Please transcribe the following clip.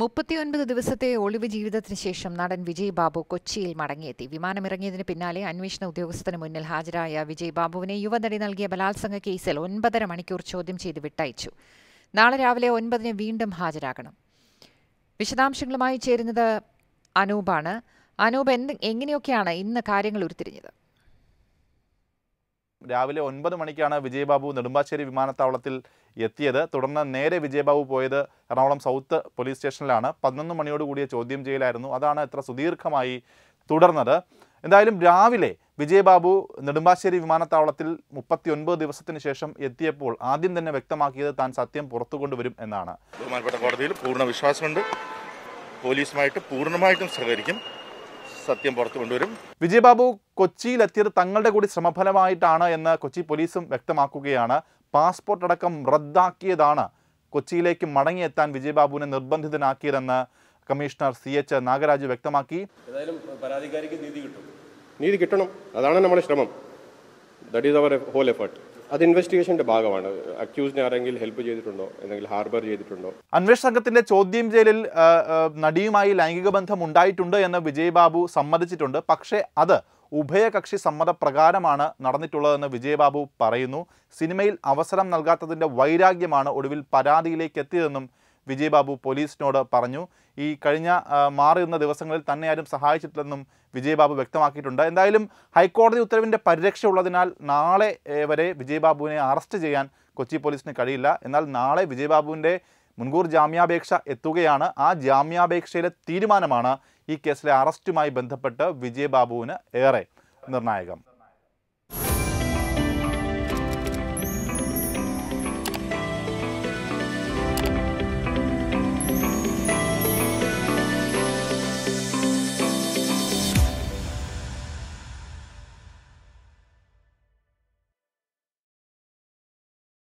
മുപ്പത്തിയൊൻപത് ദിവസത്തെ ഒളിവ് ജീവിതത്തിന് ശേഷം നടൻ വിജയ് ബാബു കൊച്ചിയിൽ മടങ്ങിയെത്തി വിമാനമിറങ്ങിയതിന് പിന്നാലെ അന്വേഷണ ഉദ്യോഗസ്ഥന് മുന്നിൽ ഹാജരായ വിജയ് ബാബുവിനെ യുവനടി നൽകിയ ബലാത്സംഗ കേസിൽ ഒൻപതര മണിക്കൂർ ചോദ്യം ചെയ്ത് വിട്ടയച്ചു നാളെ രാവിലെ ഒൻപതിന് വീണ്ടും ഹാജരാകണം വിശദാംശങ്ങളുമായി ചേരുന്നത് അനൂപാണ് അനൂപ് എന്ത് എങ്ങനെയൊക്കെയാണ് ഇന്ന് കാര്യങ്ങൾ ഉരുത്തിരിഞ്ഞത് രാവിലെ ഒൻപത് മണിക്കാണ് വിജയബാബു നെടുമ്പാശ്ശേരി വിമാനത്താവളത്തിൽ എത്തിയത് തുടർന്ന് നേരെ വിജയബാബു പോയത് എറണാകുളം സൗത്ത് പോലീസ് സ്റ്റേഷനിലാണ് പതിനൊന്ന് മണിയോട് കൂടിയ ചോദ്യം ചെയ്യലായിരുന്നു അതാണ് എത്ര സുദീർഘമായി തുടർന്നത് എന്തായാലും രാവിലെ വിജയബാബു നെടുമ്പാശ്ശേരി വിമാനത്താവളത്തിൽ മുപ്പത്തി ഒൻപത് ദിവസത്തിന് ശേഷം എത്തിയപ്പോൾ ആദ്യം തന്നെ വ്യക്തമാക്കിയത് താൻ സത്യം പുറത്തു കൊണ്ടുവരും എന്നാണ് ബഹുമാനപ്പെട്ട കോടതിയിൽ പൂർണ്ണ വിശ്വാസമുണ്ട് പോലീസുമായിട്ട് പൂർണ്ണമായിട്ടും സഹകരിക്കും സത്യം പുറത്തു കൊണ്ടുവരും വിജയബാബു കൊച്ചിയിലെത്തിയത് തങ്ങളുടെ കൂടി ശ്രമഫലമായിട്ടാണ് എന്ന് കൊച്ചി പോലീസും വ്യക്തമാക്കുകയാണ് പാസ്പോർട്ട് അടക്കം റദ്ദാക്കിയതാണ് കൊച്ചിയിലേക്ക് മടങ്ങിയെത്താൻ വിജയബാബുവിനെ നിർബന്ധിതനാക്കിയതെന്ന് കമ്മീഷണർ സി എച്ച് നാഗരാജ് വ്യക്തമാക്കി ഏതായാലും പരാതിക്കാരിക്ക് നീതി കിട്ടും നീതി കിട്ടണം അതാണ് നമ്മുടെ ശ്രമം that is our whole effort അത് ഇൻവെസ്റ്റിഗേഷന്റെ ഭാഗമാണ് അക്യൂസിനെ ആരെങ്കിലും ഹെൽപ്പ് ചെയ്തിട്ടുണ്ടോ എന്തെങ്കിലും ഹാർബർ ചെയ്തിട്ടുണ്ടോ അന്വേഷണ സംഘത്തിന്റെ ചോദ്യം ജയിലിൽ നടിയുമായി ലൈംഗിക ബന്ധം ഉണ്ടായിട്ടുണ്ട് എന്ന് വിജയ് ബാബു സമ്മതിച്ചിട്ടുണ്ട് പക്ഷേ അത് ഉഭയകക്ഷി സമ്മതപ്രകാരമാണ് നടന്നിട്ടുള്ളതെന്ന് വിജയബാബു പറയുന്നു സിനിമയിൽ അവസരം നൽകാത്തതിൻ്റെ വൈരാഗ്യമാണ് ഒടുവിൽ പരാതിയിലേക്ക് എത്തിയതെന്നും വിജയബാബു പോലീസിനോട് പറഞ്ഞു ഈ കഴിഞ്ഞ മാറുന്ന ദിവസങ്ങളിൽ തന്നെ ആരും സഹായിച്ചിട്ടില്ലെന്നും വിജയബാബു വ്യക്തമാക്കിയിട്ടുണ്ട് എന്തായാലും ഹൈക്കോടതി ഉത്തരവിൻ്റെ പരിരക്ഷ ഉള്ളതിനാൽ നാളെ വരെ വിജയബാബുവിനെ അറസ്റ്റ് ചെയ്യാൻ കൊച്ചി പോലീസിന് കഴിയില്ല എന്നാൽ നാളെ വിജയബാബുവിൻ്റെ മുൻകൂർ ജാമ്യാപേക്ഷ എത്തുകയാണ് ആ ജാമ്യാപേക്ഷയിലെ തീരുമാനമാണ് ഈ കേസിലെ അറസ്റ്റുമായി ബന്ധപ്പെട്ട് വിജയബാബുവിന് ഏറെ നിർണായകം